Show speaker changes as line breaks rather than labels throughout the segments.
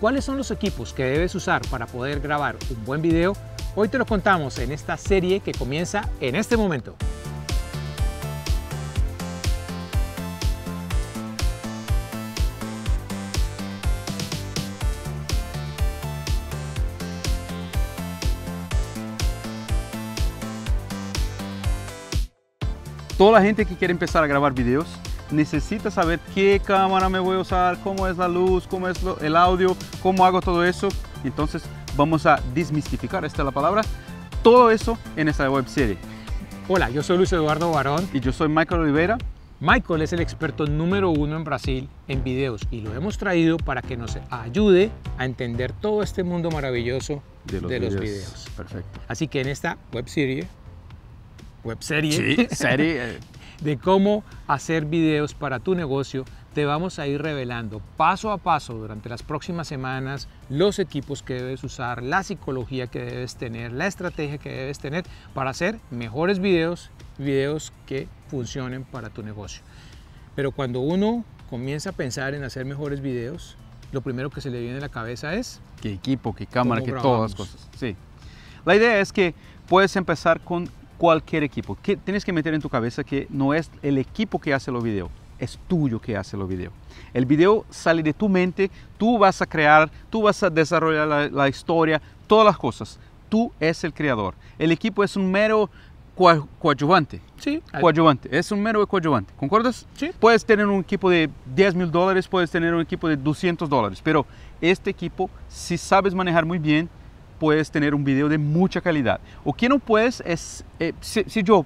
¿Cuáles son los equipos que debes usar para poder grabar un buen video? Hoy te lo contamos en esta serie que comienza en este momento.
Toda la gente que quiere empezar a grabar videos necesita saber qué cámara me voy a usar, cómo es la luz, cómo es el audio, cómo hago todo eso. Entonces vamos a desmistificar, esta es la palabra, todo eso en esta web serie. Hola, yo soy Luis Eduardo Barón. Y yo soy Michael Oliveira.
Michael es el experto número uno en Brasil en videos y lo hemos traído para que nos ayude a entender todo este mundo maravilloso
de los, videos.
Perfecto. Así que en esta web serie, web serie, sí, serie eh, de cómo hacer videos para tu negocio, te vamos a ir revelando paso a paso durante las próximas semanas los equipos que debes usar, la psicología que debes tener, la estrategia que debes tener para hacer mejores videos, videos que funcionen para tu negocio. Pero cuando uno comienza a pensar en hacer mejores videos, lo primero que se
le viene a la cabeza es... ¿Qué equipo, qué cámara, qué todas las cosas? Sí. La idea es que puedes empezar con cualquier equipo. Que tienes que meter en tu cabeza que no es el equipo que hace los videos, es tuyo que hace los videos. El video sale de tu mente, tú vas a crear, tú vas a desarrollar la, historia, todas las cosas. Tú es el creador. El equipo es un mero coadyuvante.
Sí. Coadyuvante.
Es un mero coadyuvante. ¿Concordas? Sí. Puedes tener un equipo de 10 mil dólares, puedes tener un equipo de 200 dólares, pero este equipo, si sabes manejar muy bien, puedes tener un video de mucha calidad. O que no puedes es, eh, si, yo,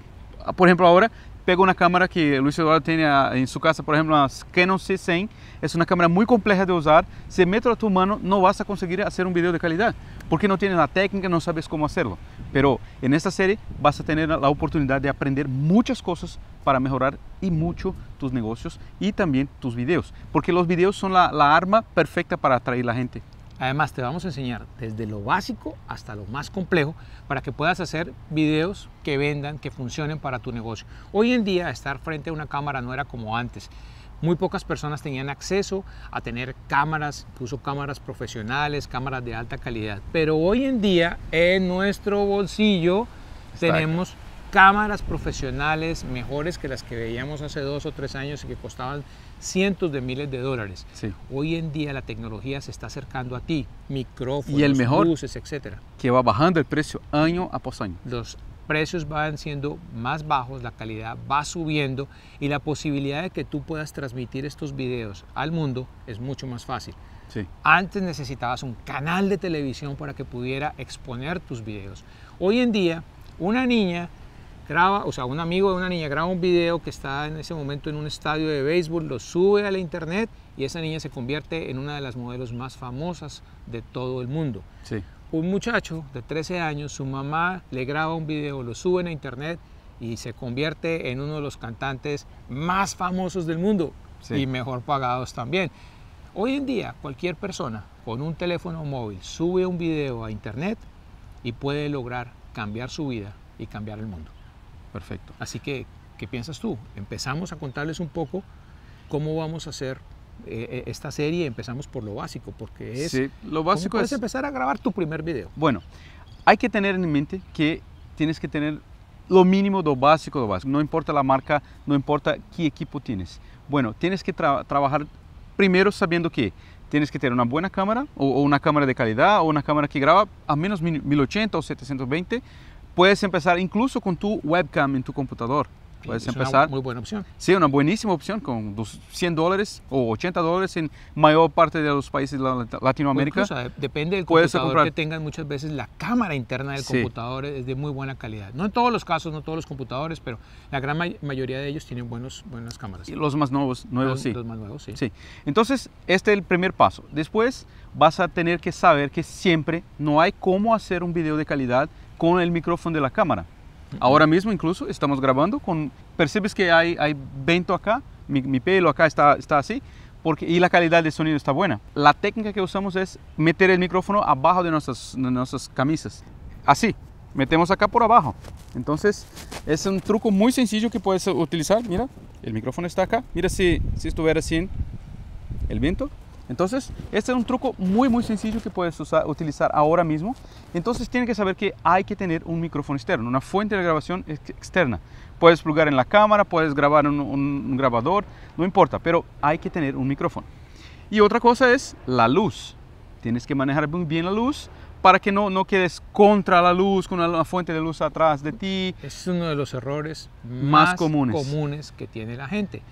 por ejemplo, ahora pego una cámara que Luis Eduardo tiene en su casa, por ejemplo, una Canon C100, es una cámara muy compleja de usar, si meto a tu mano no vas a conseguir hacer un video de calidad, porque no tienes la técnica, no sabes cómo hacerlo. Pero en esta serie vas a tener la oportunidad de aprender muchas cosas para mejorar y mucho tus negocios y también tus videos, porque los videos son la, la arma perfecta para atraer a la gente. Además, te vamos a enseñar desde lo básico hasta lo más complejo para que puedas
hacer videos que vendan, que funcionen para tu negocio. Hoy en día estar frente a una cámara no era como antes. Muy pocas personas tenían acceso a tener cámaras, incluso cámaras profesionales, cámaras de alta calidad. Pero hoy en día en nuestro bolsillo tenemos cámaras profesionales mejores que las que veíamos hace dos o tres años y que costaban cientos de miles de dólares. Sí. Hoy en día la tecnología se está acercando a ti, micrófonos, y el mejor, luces, etcétera.
Que va bajando el precio año a pos año.
Los precios van siendo más bajos, la calidad va subiendo y la posibilidad de que tú puedas transmitir estos videos al mundo es mucho más fácil. Sí. Antes necesitabas un canal de televisión para que pudiera exponer tus videos. Hoy en día, una niña graba, o sea, un amigo de una niña graba un video que está en ese momento en un estadio de béisbol, lo sube a la internet y esa niña se convierte en una de las modelos más famosas de todo el mundo. Un muchacho de 13 años, su mamá le graba un video, lo sube a internet y se convierte en uno de los cantantes más famosos del mundo y mejor pagados también. Hoy en día, cualquier persona con un teléfono móvil sube un video a internet y puede lograr cambiar su vida y cambiar el mundo. Perfecto. Así que, ¿qué piensas tú? Empezamos a contarles un poco cómo vamos a hacer eh, eh, esta serie. Empezamos por lo básico, porque
es... lo básico puedes
empezar a grabar tu primer video.
Bueno, hay que tener en mente que tienes que tener lo mínimo, lo básico, lo básico. No importa la marca, no importa qué equipo tienes. Bueno, tienes que trabajar primero sabiendo que tienes que tener una buena cámara o, una cámara de calidad o una cámara que graba a menos 1080 o 720 Puedes empezar incluso con tu webcam en tu computador. Puedes empezar. Una muy buena opción. Sí, una buenísima opción con 100 dólares o 80 dólares en mayor parte de los países de Latinoamérica. sea, eh, depende
del computador que tengan. Muchas veces la cámara interna del computador es de muy buena calidad. No en todos los casos, no todos los computadores, pero la gran mayoría de ellos tienen buenos, buenas
cámaras. Y los más nuevos, nuevos sí. Los más nuevos, sí. sí. Entonces, este es el primer paso. Después vas a tener que saber que siempre no hay cómo hacer un video de calidad con el micrófono de la cámara. Ahora mismo incluso estamos grabando con... Percibes que hay, hay viento acá, mi, pelo acá está, así, porque, y la calidad de sonido está buena. La técnica que usamos es meter el micrófono abajo de nuestras, nuestras camisas. Así, metemos acá por abajo. Entonces, es un truco muy sencillo que puedes utilizar. Mira, el micrófono está acá. Mira si, si estuviera sin el viento. Entonces, este es un truco muy muy sencillo que puedes utilizar ahora mismo. Entonces, tienes que saber que hay que tener un micrófono externo, una fuente de grabación externa. Puedes plugar en la cámara, puedes grabar en un, grabador, no importa, pero hay que tener un micrófono. Y otra cosa es la luz. Tienes que manejar muy bien la luz para que no, no quedes contra la luz, con una, fuente de luz atrás de ti. Es uno de los errores más, comunes. que tiene la gente.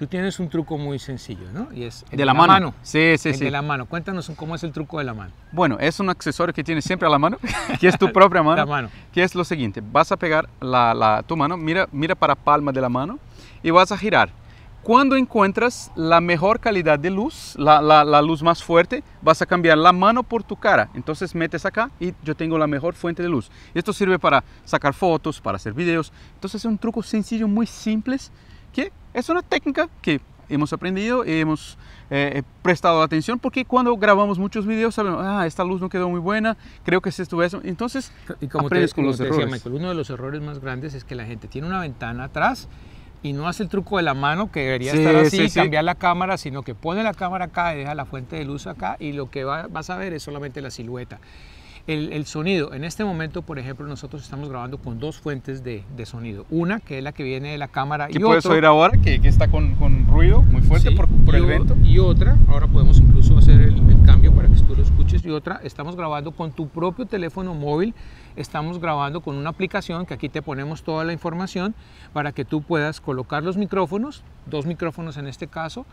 Tú tienes un truco muy sencillo, ¿no? Y es de, la, mano. Sí, sí, sí. De la
mano. Cuéntanos cómo es el truco de la mano.
Bueno, es un accesorio que tienes siempre a la mano, que es tu propia mano. La mano. Que es lo siguiente, vas a pegar la, tu mano, mira, mira para palma de la mano y vas a girar. Cuando encuentras la mejor calidad de luz, la, la luz más fuerte, vas a cambiar la mano por tu cara. Entonces metes acá y yo tengo la mejor fuente de luz. Esto sirve para sacar fotos, para hacer videos. Entonces es un truco sencillo, muy simple que es una técnica que hemos aprendido y hemos eh, eh, prestado atención porque cuando grabamos muchos videos sabemos, ah, esta luz no quedó muy buena, creo que se estuvo eso, entonces uno de
los errores más grandes es que la gente tiene una ventana atrás y no hace el truco de la mano que debería estar así y cambiar la cámara, sino que pone la cámara acá y deja la fuente de luz acá y lo que vas a ver es solamente la silueta. El, sonido, en este momento, por ejemplo, nosotros estamos grabando con dos fuentes de, sonido. Una que es la que viene de la cámara y otra. puedes oír ahora que, está con, ruido muy fuerte por, el vento. Y otra, ahora podemos incluso hacer el, el cambio para que tú lo escuches. Y otra, estamos grabando con tu propio teléfono móvil estamos grabando con una aplicación que aquí te ponemos toda la información para que tú puedas colocar los micrófonos, dos micrófonos en este caso,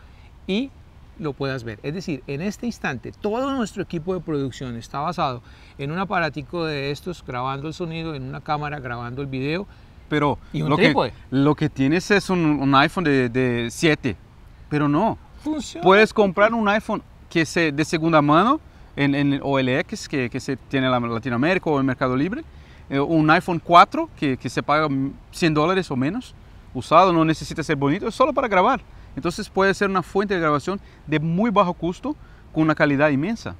y lo puedas ver. Es decir, en este instante todo nuestro equipo de producción está basado en un aparatico de estos grabando el sonido, en una cámara grabando el video.
Pero lo, que, lo que tienes es un, iPhone de, 7, pero no. Puedes comprar un iPhone que se, de segunda mano en, en OLX, que, se tiene en Latinoamérica o en Mercado Libre, eh, un iPhone 4 que, que se paga 100 dólares o menos, usado, no necesita ser bonito, es solo para grabar. Entonces puede ser una fuente de grabación de muy bajo costo con una calidad inmensa.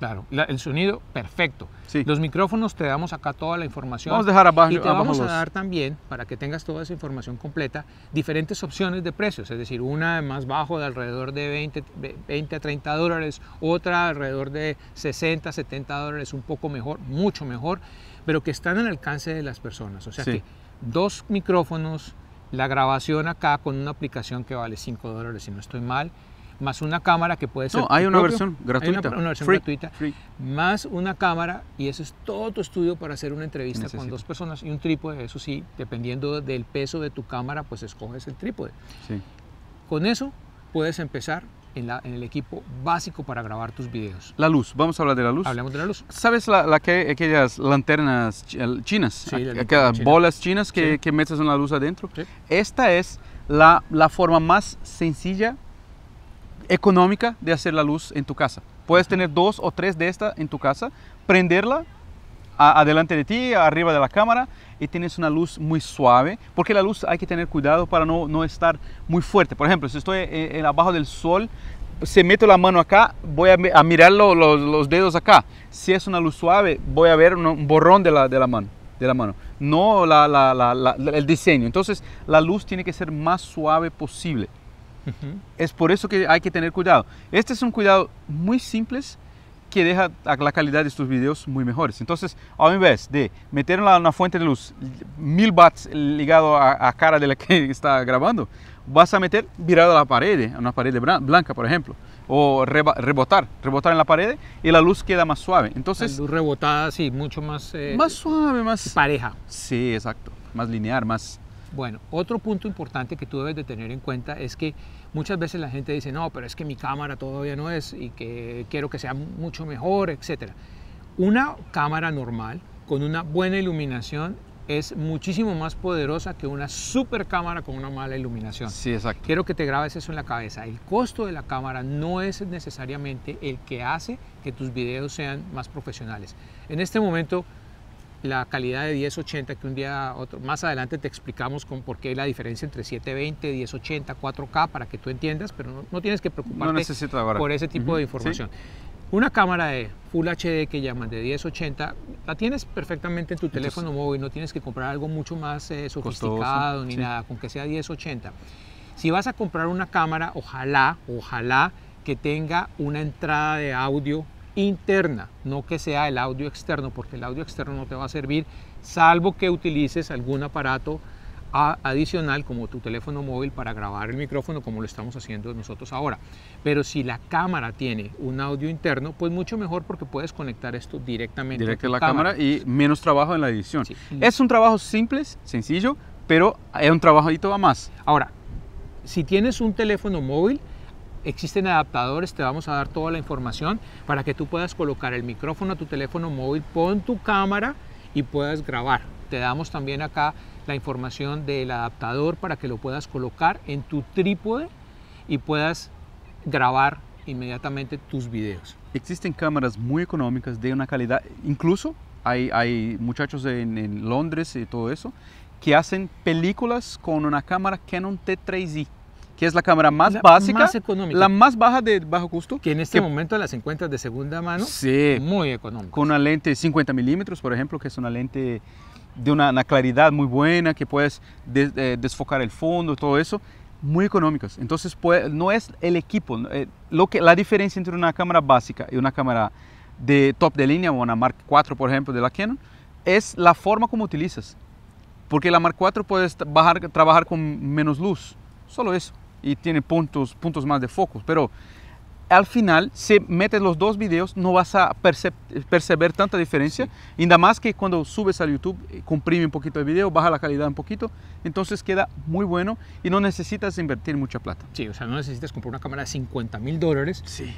Claro,
el sonido perfecto. Los micrófonos te damos acá toda la información. Vamos a dejar abajo. Y te vamos a dar también, para que tengas toda esa información completa, diferentes opciones de precios. Es decir, una más bajo de alrededor de 20, 20 a 30 dólares, otra alrededor de 60, 70 dólares, un poco mejor, mucho mejor, pero que están al alcance de las personas. O sea que dos micrófonos, la grabación acá con una aplicación que vale 5 dólares, si no estoy mal, más una cámara que puede ser... No, hay una versión gratuita. Hay una, versión gratuita. Más una cámara y eso es todo tu estudio para hacer una entrevista con dos personas y un trípode, eso sí, dependiendo del peso de tu cámara, pues escoges el trípode. Sí. Con eso puedes empezar en, el equipo básico para grabar tus videos.
La luz, vamos a hablar de la luz. Hablamos de la luz. ¿Sabes la, que, aquellas lanternas chinas? Sí, bolas chinas que, metes en la luz adentro. Esta es la, la forma más sencilla, económica de hacer la luz en tu casa. Puedes tener dos o tres de estas en tu casa, prenderla adelante de ti, arriba de la cámara, y tienes una luz muy suave, porque la luz hay que tener cuidado para no, no estar muy fuerte. Por ejemplo, si estoy en, abajo del sol, se meto la mano acá, voy a, mirar los dedos acá. Si es una luz suave, voy a ver un, borrón de la, de la mano. De la mano, no la, la, el diseño. Entonces, la luz tiene que ser más suave posible. Es por eso que hay que tener cuidado. Este es un cuidado muy simple, que deja la calidad de estos videos muy mejores. Entonces, en vez de meter una fuente de luz 1000 watts ligado a, a, cara de la que está grabando, vas a meter virado a la pared, a una pared blanca, por ejemplo, o rebotar, rebotar en la pared y la luz queda más suave. Entonces, la luz rebotada, sí, mucho más... Eh, más suave, más... Pareja. Sí, exacto, más lineal, más bueno, otro punto importante que tú debes de tener en cuenta
es que muchas veces la gente dice, no, pero es que mi cámara todavía no es y que quiero que sea mucho mejor, etc. Una cámara normal con una buena iluminación es muchísimo más poderosa que una super cámara con una mala iluminación. Sí, exacto. Quiero que te grabes eso en la cabeza. El costo de la cámara no es necesariamente el que hace que tus videos sean más profesionales. En este momento la calidad de 1080 que un día otro, más adelante te explicamos con por qué la diferencia entre 720, 1080, 4K para que tú entiendas, pero no, tienes que preocuparte por ese tipo de información. Una cámara de Full HD que llaman de 1080, la tienes perfectamente en tu teléfono móvil, no tienes que comprar algo mucho más eh, sofisticado ni nada, con que sea 1080. Si vas a comprar una cámara, ojalá, ojalá que tenga una entrada de audio interna, no que sea el audio externo, porque el audio externo no te va a servir, salvo que utilices algún aparato adicional como tu teléfono móvil para grabar el micrófono como lo estamos haciendo nosotros ahora. Pero si la cámara tiene un audio interno, pues mucho mejor porque puedes conectar esto directamente a, la cámara.
y menos trabajo en la edición. Es un trabajo simple, sencillo, pero es un trabajito a más. Ahora, si
tienes un teléfono móvil, existen adaptadores, te vamos a dar toda la información para que tú puedas colocar el micrófono a tu teléfono móvil, pon tu cámara y puedas grabar. Te damos también acá la información del adaptador para que lo puedas colocar en tu trípode
y puedas grabar inmediatamente tus videos. Existen cámaras muy económicas de una calidad, incluso hay, hay muchachos en, Londres y todo eso que hacen películas con una cámara Canon T3i que es la cámara más básica, la más baja de bajo costo. Que en este momento las encuentras de segunda mano, muy económica. Con una lente de 50 milímetros, por ejemplo, que es una lente de una, claridad muy buena, que puedes eh, desfocar el fondo, todo eso, muy económicas. Entonces, no es el equipo, eh, lo que, la diferencia entre una cámara básica y una cámara de top de línea, o una Mark IV, por ejemplo, de la Canon, es la forma como utilizas. Porque la Mark IV puedes bajar, trabajar con menos luz, solo eso y tiene puntos, puntos más de foco. Pero al final, si metes los dos videos, no vas a percibir tanta diferencia. y Ainda más que cuando subes al YouTube, eh, comprime un poquito el video, baja la calidad un poquito. Entonces queda muy bueno y no necesitas invertir mucha plata. Sí, o sea, no necesitas comprar una cámara de 50 mil dólares. Sí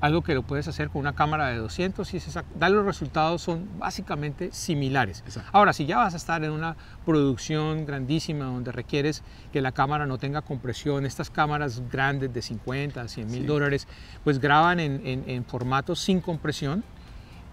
algo que lo puedes hacer con una
cámara de 200 y es dar los resultados son básicamente similares. Ahora, si ya vas a estar en una producción grandísima donde requieres que la cámara no tenga compresión, estas cámaras grandes de 50, 100 mil dólares, pues graban en, en formato sin compresión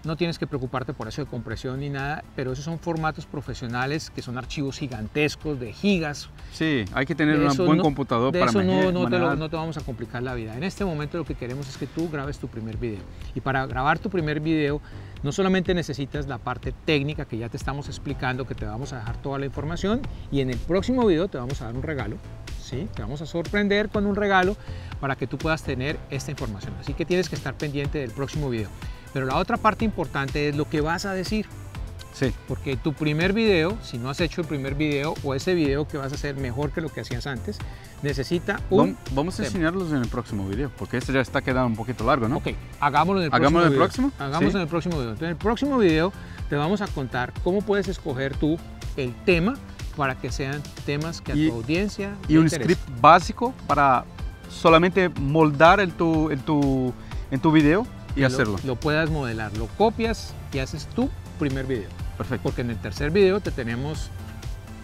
no tienes que preocuparte por eso de compresión ni nada, pero esos son formatos profesionales que son archivos gigantescos de gigas.
Sí, hay que tener un buen computador para eso no, no, te no
te vamos a complicar la vida. En este momento lo que queremos es que tú grabes tu primer video. Y para grabar tu primer video, no solamente necesitas la parte técnica que ya te estamos explicando, que te vamos a dejar toda la información, y en el próximo video te vamos a dar un regalo, ¿sí? Te vamos a sorprender con un regalo para que tú puedas tener esta información. Así que tienes que estar pendiente del próximo video. Pero la otra parte importante es lo que vas a decir. Sí. Porque tu primer video, si no has hecho el primer video o ese video que vas a hacer mejor que lo que hacías antes, necesita un. Vamos a
enseñarlos en el próximo video, porque este ya está quedando un poquito largo, ¿no? Ok, hagámoslo en el ¿Hagámoslo próximo. El próximo? Hagámoslo en el próximo video. en el próximo video te vamos a contar cómo puedes escoger tú
el tema para que sean temas que a tu audiencia. Y un script
básico para solamente moldar tu, en tu, en tu video y, hacerlo. Lo,
puedas modelar, lo
copias y haces tu primer video. Perfecto. Porque en el tercer video te
tenemos...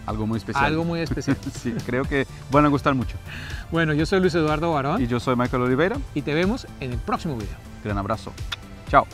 Algo muy especial. Algo muy especial. sí, creo que van a gustar mucho. Bueno, yo soy Luis Eduardo Barón. Y yo soy Michael Oliveira. Y te vemos en el próximo video. Gran abrazo. Chao.